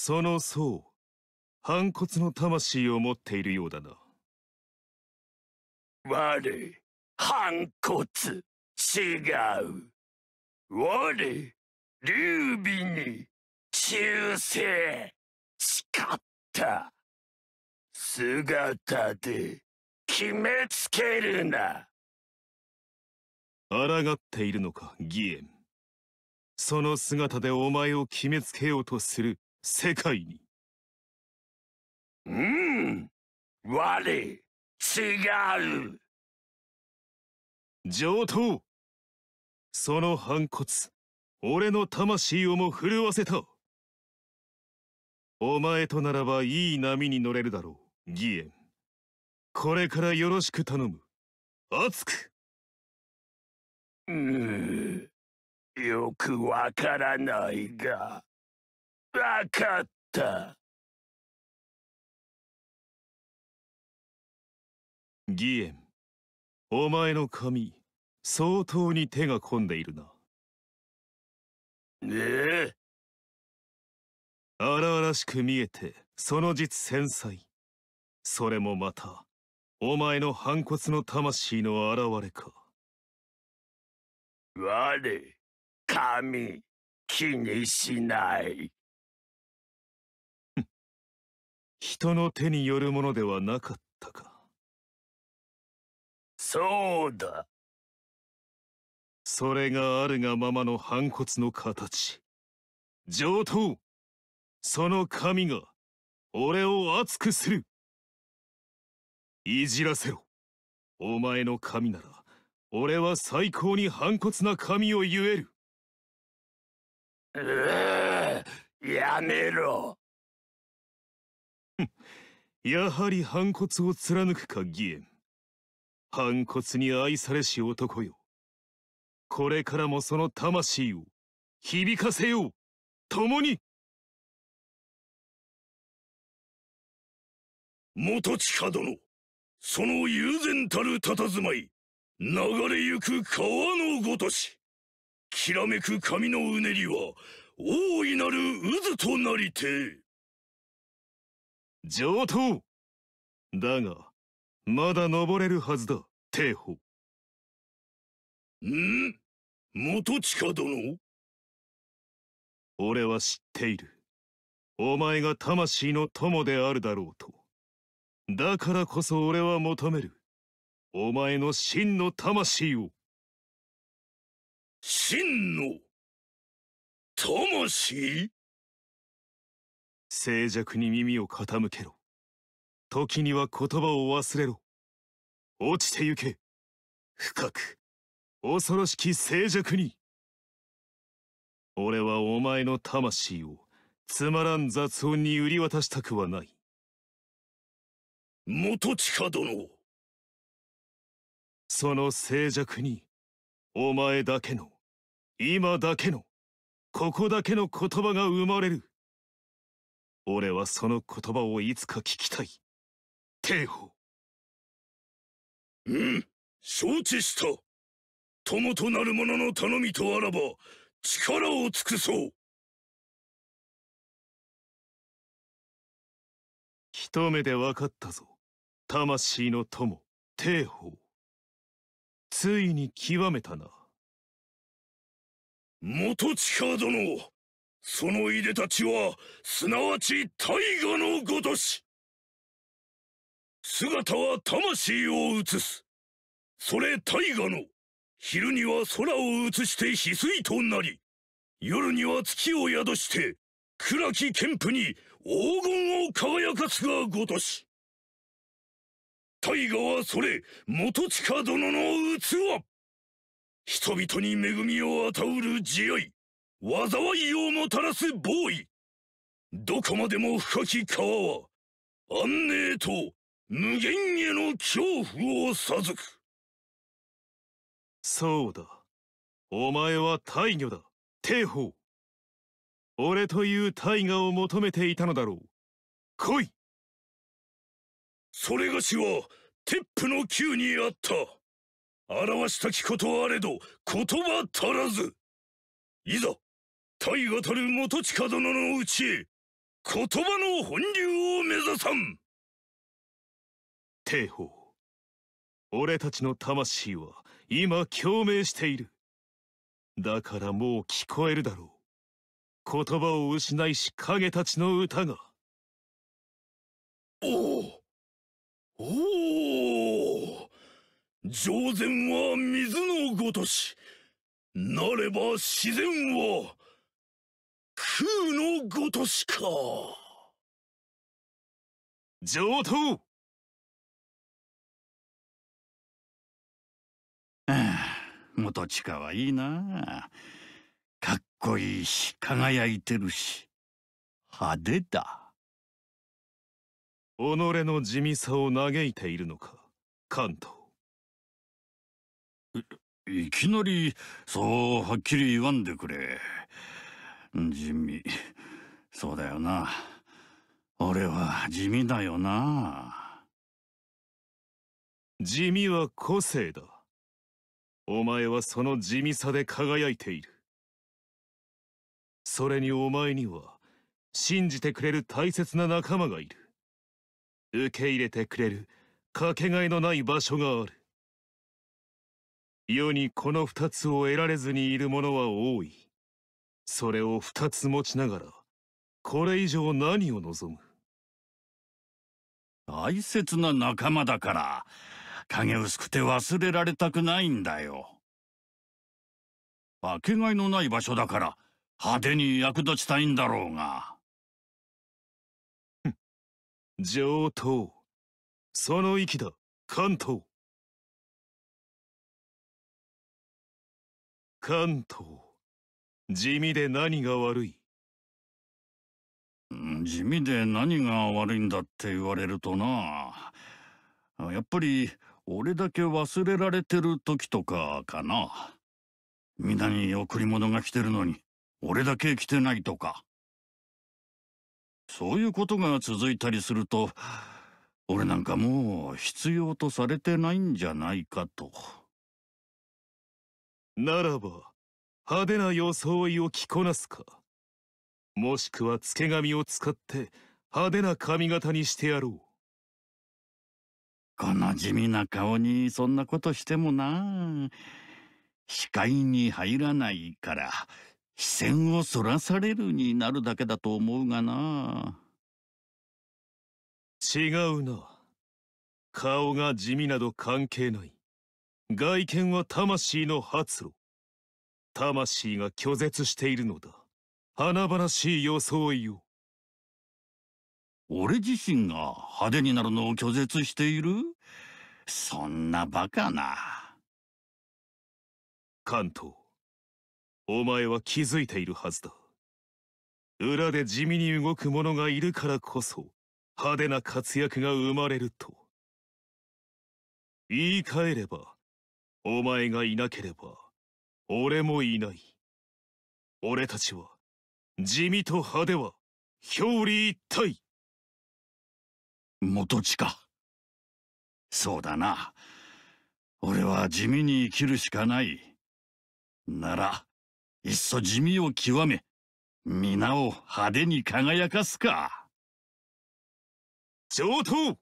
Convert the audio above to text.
その層反骨の魂を持っているようだな我反骨違う我劉備に忠誠誓った姿で決めつけるな抗っているのか義援その姿でお前を決めつけようとする世界にうん我違う上等その反骨俺の魂をも震わせたお前とならばいい波に乗れるだろう義援これからよろしく頼む熱くうんよくわからないが。わかった。義援、お前の髪、相当に手が込んでいるな。ええ。荒々しく見えて、その実繊細。それもまた、お前の反骨の魂の現れか。我、髪、気にしない。人の手によるものではなかったかそうだそれがあるがままの反骨の形上等その神が俺を熱くするいじらせろお前の神なら俺は最高に反骨な神を言えるうやめろやはり反骨を貫くか義援反骨に愛されし男よこれからもその魂を響かせよう共に元近殿その悠然たる佇まい流れゆく川のごとしきらめく髪のうねりは大いなる渦となりて上等だが、まだ登れるはずだ、帝保。ん元親殿俺は知っている。お前が魂の友であるだろうと。だからこそ俺は求める。お前の真の魂を。真の魂静寂に耳を傾けろ時には言葉を忘れろ落ちてゆけ深く恐ろしき静寂に俺はお前の魂をつまらん雑音に売り渡したくはない元下殿その静寂にお前だけの今だけのここだけの言葉が生まれる俺はその言葉をいつか聞きたい。帝鵬。うん、承知した。友となる者の頼みとあらば、力を尽くそう。一目で分かったぞ。魂の友、帝鵬。ついに極めたな。元近殿そのいでたちはすなわち大河のごとし姿は魂を映すそれ大河の昼には空を映して翡翠となり夜には月を宿して暗き剣譜に黄金を輝かすがごとし大河はそれ元親殿の器人々に恵みを与うる慈愛災いをもたらすボーどこまでも深き川は安寧と無限への恐怖をさずくそうだお前は大魚だ帝鵬俺という大河を求めていたのだろう来いそれがしは鉄ッの宮にあった表したきことあれど言葉足らずいざ対あたる元親殿のうちへ言葉の本流を目指さん帝宝俺たちの魂は今共鳴しているだからもう聞こえるだろう言葉を失いし影たちの歌がおおおお上善は水のごとしなれば自然は空のごとしか上等 元近はいいなかっこいいし輝いてるし派手だ己の地味さを嘆いているのか関東いきなりそうはっきり言わんでくれ地味。そうだよな。俺は地味だよな。地味は個性だ。お前はその地味さで輝いている。それにお前には、信じてくれる大切な仲間がいる。受け入れてくれる、かけがえのない場所がある。世にこの二つを得られずにいる者は多い。それを二つ持ちながら、これ以上何を望む大切な仲間だから、影薄くて忘れられたくないんだよ。分けがいのない場所だから、派手に役立ちたいんだろうが。上等。その息だ、関東。関東。地味で何が悪い地味で何が悪いんだって言われるとなやっぱり俺だけ忘れられてる時とかかな皆に贈り物が来てるのに俺だけ来てないとかそういうことが続いたりすると俺なんかもう必要とされてないんじゃないかとならば派手な装いを着こなすかもしくはつけ髪を使って派手な髪型にしてやろうこの地味な顔にそんなことしてもな視界に入らないから視線をそらされるになるだけだと思うがな違うな顔が地味など関係ない外見は魂の発露魂が拒絶しているのだ華々しい装いを俺自身が派手になるのを拒絶しているそんなバカな関東お前は気づいているはずだ裏で地味に動く者がいるからこそ派手な活躍が生まれると言い換えればお前がいなければ俺もいない。俺たちは、地味と派手は、表裏一体。元地か。そうだな。俺は地味に生きるしかない。なら、いっそ地味を極め、皆を派手に輝かすか。上等